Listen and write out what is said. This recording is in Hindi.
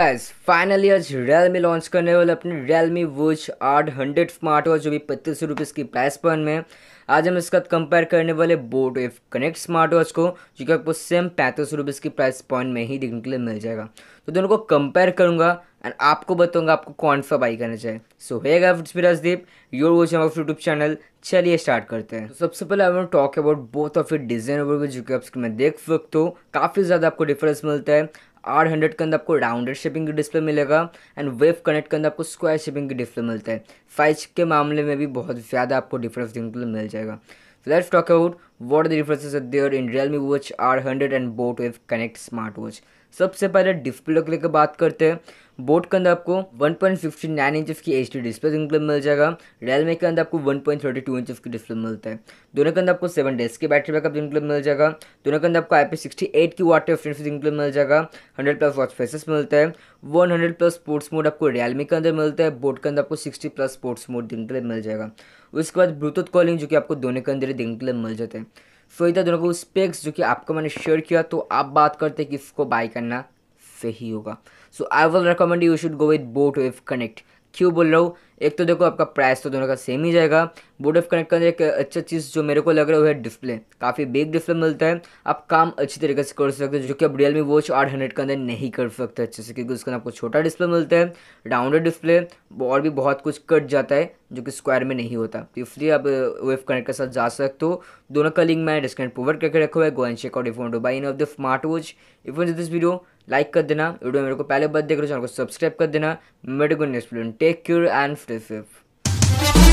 गाइस फाइनली आज Realme लॉन्च करने वाले अपने Realme Watch आठ हंड्रेड स्मार्ट वॉच जो भी पच्चीस सौ रुपीज़ की प्राइस पॉइंट में आज हम इसका कंपेयर करने वाले boAt F connect smart watch को जो कि आपको सेम पैंतीस सौ की प्राइस पॉइंट में ही देखने के लिए मिल जाएगा तो दोनों को कंपेयर करूँगा एंड आपको बताऊँगा आपको कौन सा बाई करना चाहिए so hey Rajdeep your watch हम यूट्यूब चैनल चलिए स्टार्ट करते हैं तो सबसे पहले I talk about both of it design जो कि आप मैं देख सकते हो काफ़ी ज़्यादा आपको डिफरेंस मिलता है आर हंड्रेड के अंदर आपको राउंडेड शेपिंग की डिस्प्ले मिलेगा एंड वेव कनेक्ट के अंदर आपको स्क्वायर शेपिंग की डिस्प्ले मिलता है फाइव के मामले में भी बहुत ज़्यादा आपको डिफरेंस देखने को मिल जाएगा So let's talk about what are the differences are there in Realme Watch R100 and Boat Wave Connect Smartwatch. सबसे पहले डिस्प्ले के लेकर बात करते हैं बोट के अंदर आपको 1.59 इंच की एच डिस्प्ले इंक्लूड मिल जाएगा रियलमी के अंदर आपको 1.32 इंच की डिस्प्ले मिलता है दोनों के अंदर आपको 7 डेज की बैटरी बैकअप इंक्लूड मिल जाएगा दोनों के अंदर आपको आई पी सिक्सटी एट की वाटर एफिडेंसी देखने मिल जाएगा 100 प्लस वॉच फेसेस मिलता है 100 प्लस स्पोर्ट्स मोड आपको रियलमी के अंदर मिलता है बोट के अंदर आपको सिक्सटी प्लस स्पोर्ट्स मोड देखने मिल जाएगा उसके बाद ब्लूटूथ कॉलिंग जो कि आपको दोनों के अंदर देखने के लिए मिल जाते हैं सो इधर दोनों को स्पेक्स जो कि आपको मैंने शेयर किया तो आप बात करते हैं कि इसको बाय करना सही होगा so I will recommend you should go with boAt wave connect क्यों बोल रहा हूँ एक तो देखो आपका प्राइस तो दोनों का सेम ही जाएगा बोर्ड ऑफ कनेक्ट का एक अच्छा चीज़ जो मेरे को लग रहा है वो है डिस्प्ले काफ़ी बिग डिस्प्ले मिलता है आप काम अच्छी तरीके से कर सकते हो जो कि आप रियलमी वॉच आठ हंड्रेड के अंदर नहीं कर सकते अच्छे से क्योंकि उसका आपको छोटा डिस्प्ले मिलता है राउंडेड डिस्प्ले और भी बहुत कुछ कट जाता है जो कि स्क्वायर में नहीं होता तो इसलिए आप वेफ uh, कनेक्ट के साथ जा सकते हो दोनों का लिंक मैं डिस्काउंट प्रोवाइड करके रखा हुआ है go and check out if to buy in of the smart watch if this video like कर देना वीडियो मेरे को पहले बार देख रहे हो चैनल को सब्सक्राइब कर देना medical next tech cure and free